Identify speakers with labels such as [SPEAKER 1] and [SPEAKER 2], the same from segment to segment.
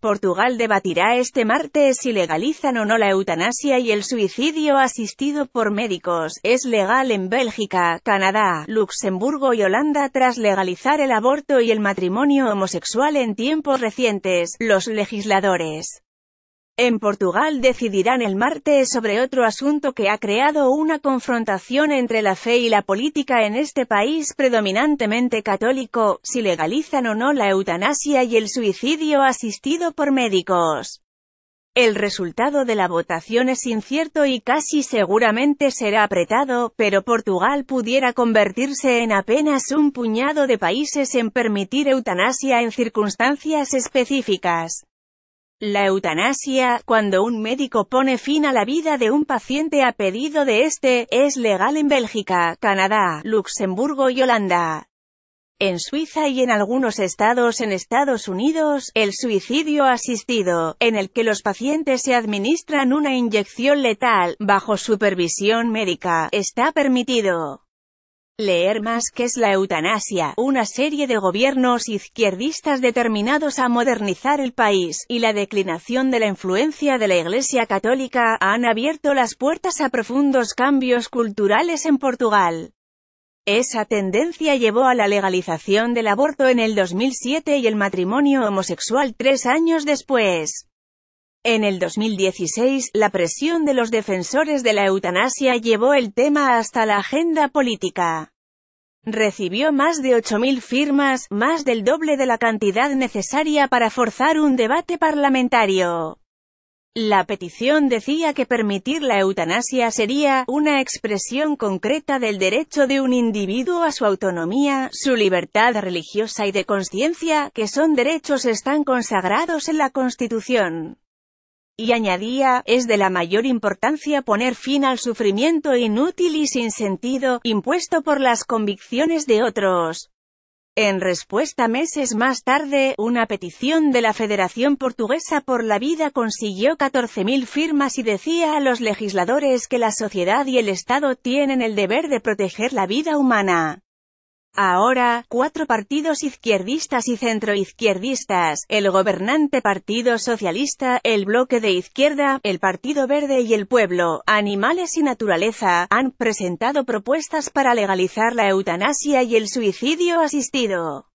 [SPEAKER 1] Portugal debatirá este martes si legalizan o no la eutanasia y el suicidio asistido por médicos. Es legal en Bélgica, Canadá, Luxemburgo y Holanda tras legalizar el aborto y el matrimonio homosexual en tiempos recientes. Los legisladores en Portugal decidirán el martes sobre otro asunto que ha creado una confrontación entre la fe y la política en este país predominantemente católico, si legalizan o no la eutanasia y el suicidio asistido por médicos. El resultado de la votación es incierto y casi seguramente será apretado, pero Portugal pudiera convertirse en apenas un puñado de países en permitir eutanasia en circunstancias específicas. La eutanasia, cuando un médico pone fin a la vida de un paciente a pedido de este, es legal en Bélgica, Canadá, Luxemburgo y Holanda. En Suiza y en algunos estados en Estados Unidos, el suicidio asistido, en el que los pacientes se administran una inyección letal, bajo supervisión médica, está permitido. Leer más que es la eutanasia, una serie de gobiernos izquierdistas determinados a modernizar el país, y la declinación de la influencia de la Iglesia Católica, han abierto las puertas a profundos cambios culturales en Portugal. Esa tendencia llevó a la legalización del aborto en el 2007 y el matrimonio homosexual tres años después. En el 2016, la presión de los defensores de la eutanasia llevó el tema hasta la agenda política. Recibió más de 8.000 firmas, más del doble de la cantidad necesaria para forzar un debate parlamentario. La petición decía que permitir la eutanasia sería una expresión concreta del derecho de un individuo a su autonomía, su libertad religiosa y de conciencia, que son derechos están consagrados en la Constitución y añadía, es de la mayor importancia poner fin al sufrimiento inútil y sin sentido, impuesto por las convicciones de otros. En respuesta meses más tarde, una petición de la Federación Portuguesa por la Vida consiguió 14.000 firmas y decía a los legisladores que la sociedad y el Estado tienen el deber de proteger la vida humana. Ahora, cuatro partidos izquierdistas y centroizquierdistas, el gobernante Partido Socialista, el Bloque de Izquierda, el Partido Verde y el Pueblo, Animales y Naturaleza, han presentado propuestas para legalizar la eutanasia y el suicidio asistido.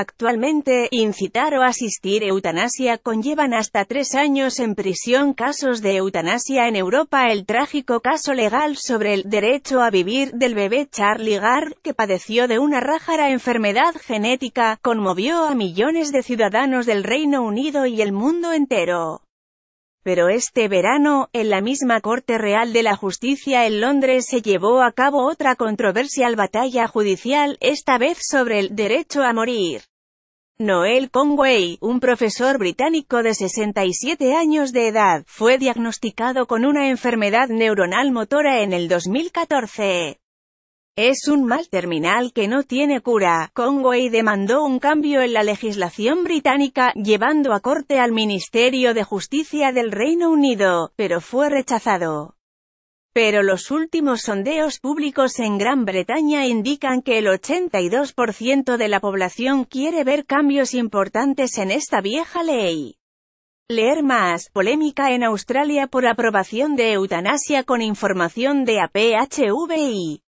[SPEAKER 1] Actualmente, incitar o asistir eutanasia conllevan hasta tres años en prisión. Casos de eutanasia en Europa El trágico caso legal sobre el derecho a vivir del bebé Charlie Gard, que padeció de una rájara enfermedad genética, conmovió a millones de ciudadanos del Reino Unido y el mundo entero. Pero este verano, en la misma Corte Real de la Justicia en Londres se llevó a cabo otra controversial batalla judicial, esta vez sobre el derecho a morir. Noel Conway, un profesor británico de 67 años de edad, fue diagnosticado con una enfermedad neuronal motora en el 2014. Es un mal terminal que no tiene cura. Conway demandó un cambio en la legislación británica, llevando a corte al Ministerio de Justicia del Reino Unido, pero fue rechazado. Pero los últimos sondeos públicos en Gran Bretaña indican que el 82% de la población quiere ver cambios importantes en esta vieja ley. Leer más, polémica en Australia por aprobación de eutanasia con información de APHVI.